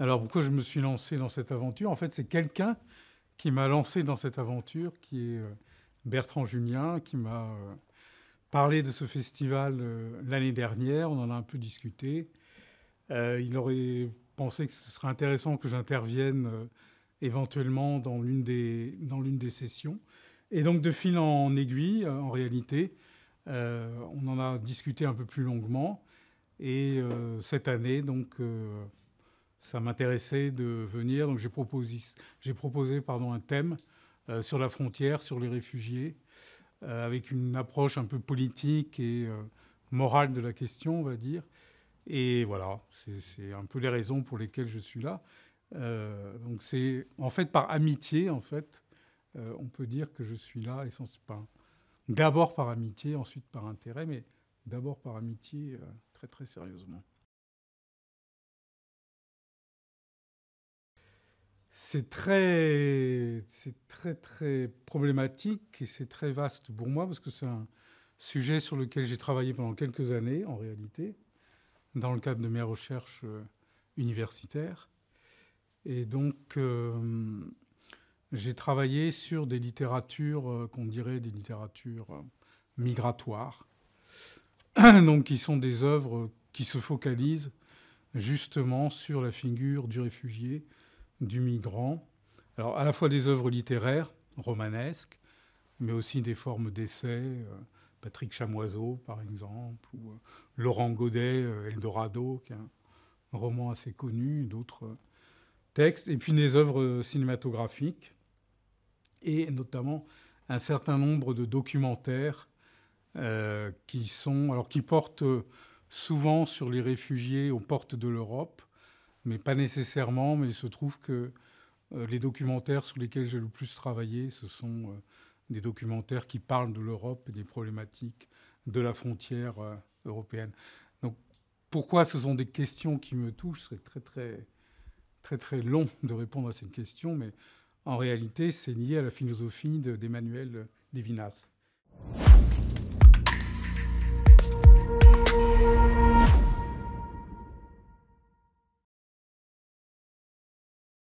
Alors pourquoi je me suis lancé dans cette aventure En fait, c'est quelqu'un qui m'a lancé dans cette aventure, qui est euh, Bertrand Julien, qui m'a euh, parlé de ce festival euh, l'année dernière. On en a un peu discuté. il aurait pensé que ce serait intéressant que j'intervienne éventuellement dans l'une des, dans l'une des sessions. Et donc de fil en aiguille, en réalité, on en a discuté un peu plus longuement. Et cette année, donc ça m'intéressait de venir. Donc j'ai proposé, j'ai proposé pardon, un thème euh, sur la frontière, sur les réfugiés, euh, avec une approche un peu politique et euh, morale de la question, on va dire. Et voilà, c'est un peu les raisons pour lesquelles je suis là. donc c'est en fait par amitié, en fait, on peut dire que je suis là et pas d'abord par amitié, ensuite par intérêt, mais d'abord par amitié très très sérieusement. c'est très, très, problématique et c'est très vaste pour moi parce que c'est un sujet sur lequel j'ai travaillé pendant quelques années, en réalité, dans le cadre de mes recherches euh, universitaires. Et donc, euh, j'ai travaillé sur des littératures euh, qu'on dirait des littératures migratoires, donc qui sont des œuvres qui se focalisent justement sur la figure du réfugié du migrant. Alors à la fois des œuvres littéraires, romanesques, mais aussi des formes d'essais. Euh, Patrick Chamoiseau, par exemple, ou euh, Laurent Godet, euh, Eldorado, qui est un roman assez connu, d'autres textes, et puis des œuvres cinématographiques, et notamment un certain nombre de documentaires qui sont, alors qui portent souvent sur les réfugiés aux portes de l'Europe, mais pas nécessairement. Mais il se trouve que euh, les documentaires sur lesquels j'ai le plus travaillé, ce sont euh, des documentaires qui parlent de l'Europe et des problématiques de la frontière euh, européenne. Donc pourquoi ce sont des questions qui me touchent C'est très très très très long de répondre à cette question, mais en réalité, c'est lié à la philosophie d'Emmanuel Levinas.